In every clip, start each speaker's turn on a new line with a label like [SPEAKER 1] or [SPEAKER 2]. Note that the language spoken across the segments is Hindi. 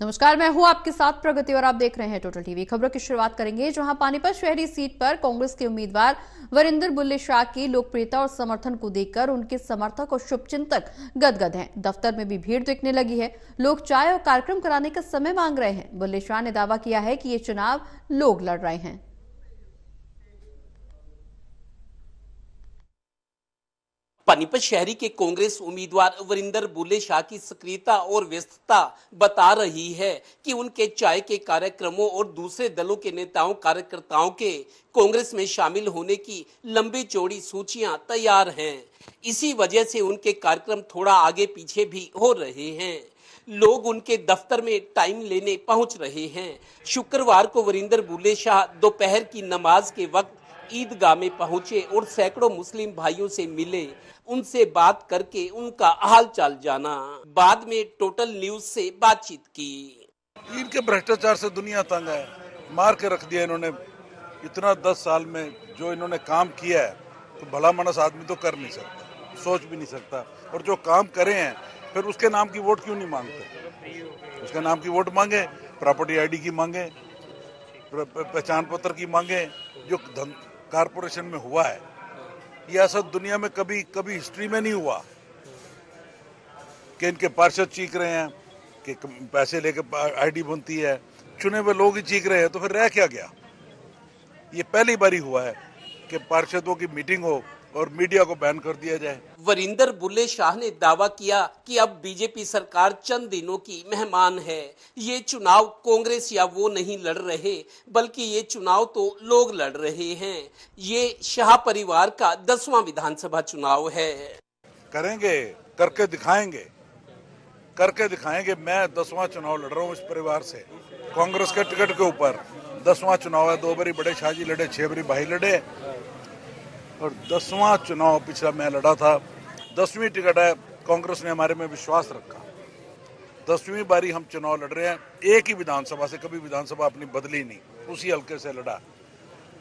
[SPEAKER 1] नमस्कार मैं हूं आपके साथ प्रगति और आप देख रहे हैं टोटल टीवी खबरों की शुरुआत करेंगे जहां पानीपत शहरी सीट पर कांग्रेस के उम्मीदवार वरिंदर बुल्ले शाह की लोकप्रियता और समर्थन को देखकर उनके समर्थक और शुभचिंतक गदगद हैं दफ्तर में भी भीड़ दिखने लगी है लोग चाय और कार्यक्रम कराने का समय मांग रहे हैं बुल्ले शाह ने दावा किया है कि ये चुनाव लोग लड़ रहे हैं
[SPEAKER 2] पानीपत शहरी के कांग्रेस उम्मीदवार वरिंदर बुले शाह की सक्रियता और व्यस्तता बता रही है कि उनके चाय के कार्यक्रमों और दूसरे दलों के नेताओं कार्यकर्ताओं के कांग्रेस में शामिल होने की लंबी चौड़ी सूचियां तैयार हैं इसी वजह से उनके कार्यक्रम थोड़ा आगे पीछे भी हो रहे हैं लोग उनके दफ्तर में टाइम लेने पहुंच रहे हैं शुक्रवार को वरिंदर बुले शाह दोपहर की नमाज के वक्त ईदगाह में पहुंचे और सैकड़ों मुस्लिम भाइयों से मिले उनसे बात करके उनका हाल चाल जाना बाद में टोटल न्यूज से बातचीत की
[SPEAKER 3] इनके भ्रष्टाचार से दुनिया तंग है मार के रख दिया इन्होंने इतना दस साल में जो इन्होंने काम किया है तो भला मनस आदमी तो कर नहीं सकता सोच भी नहीं सकता और जो काम करे हैं फिर उसके नाम की वोट क्यों नहीं मांगते उसके नाम की वोट मांगे प्रॉपर्टी आईडी की मांगे पहचान पत्र की मांगे जो धन कारपोरेशन में हुआ है ये ऐसा दुनिया में कभी कभी हिस्ट्री में नहीं हुआ कि इनके पार्षद चीख रहे हैं कि पैसे लेके आईडी बनती है चुने हुए लोग ही चीख रहे हैं तो फिर रह क्या गया ये पहली बारी हुआ है कि पार्षदों की मीटिंग हो और मीडिया को बैन कर दिया जाए वरिंदर
[SPEAKER 2] बुल्ले शाह ने दावा किया कि अब बीजेपी सरकार चंद दिनों की मेहमान है ये चुनाव कांग्रेस या वो नहीं लड़ रहे बल्कि ये चुनाव तो लोग लड़ रहे हैं ये शाह परिवार का दसवां विधानसभा चुनाव है
[SPEAKER 3] करेंगे करके दिखाएंगे करके दिखाएंगे मैं दसवां चुनाव लड़ रहा हूँ इस परिवार से कांग्रेस के टिकट के ऊपर दसवां चुनाव है दो बारी बड़े शाहजी लड़े छह बारी भाई लड़े और दसवां चुनाव पिछला मैं लड़ा था दसवीं टिकट है कांग्रेस ने हमारे में विश्वास रखा दसवीं बारी हम चुनाव लड़ रहे हैं एक ही विधानसभा से कभी विधानसभा अपनी बदली नहीं उसी हल्के से लड़ा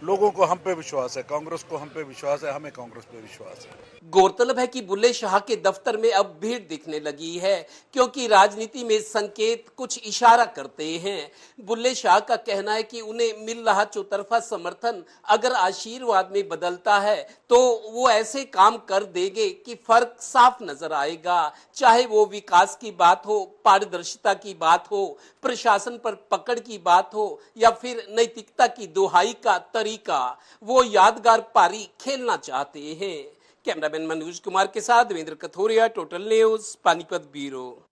[SPEAKER 3] लोगों को हम पे विश्वास है कांग्रेस को हम पे विश्वास है हमें कांग्रेस पे विश्वास है गौरतलब है कि बुल्ले
[SPEAKER 2] शाह के दफ्तर में अब भीड़ दिखने लगी है क्योंकि राजनीति में संकेत कुछ इशारा करते हैं बुल्ले शाह का कहना है कि उन्हें मिल रहा चौतरफा समर्थन अगर आशीर्वाद में बदलता है तो वो ऐसे काम कर देंगे कि फर्क साफ नजर आएगा चाहे वो विकास की बात हो पारदर्शिता की बात हो प्रशासन पर पकड़ की बात हो या फिर नैतिकता की दुहाई का गिरफ्तारी का वो यादगार पारी खेलना चाहते हैं कैमरामैन मनोज कुमार के साथ Devendra Kathoria total news Panipat bureau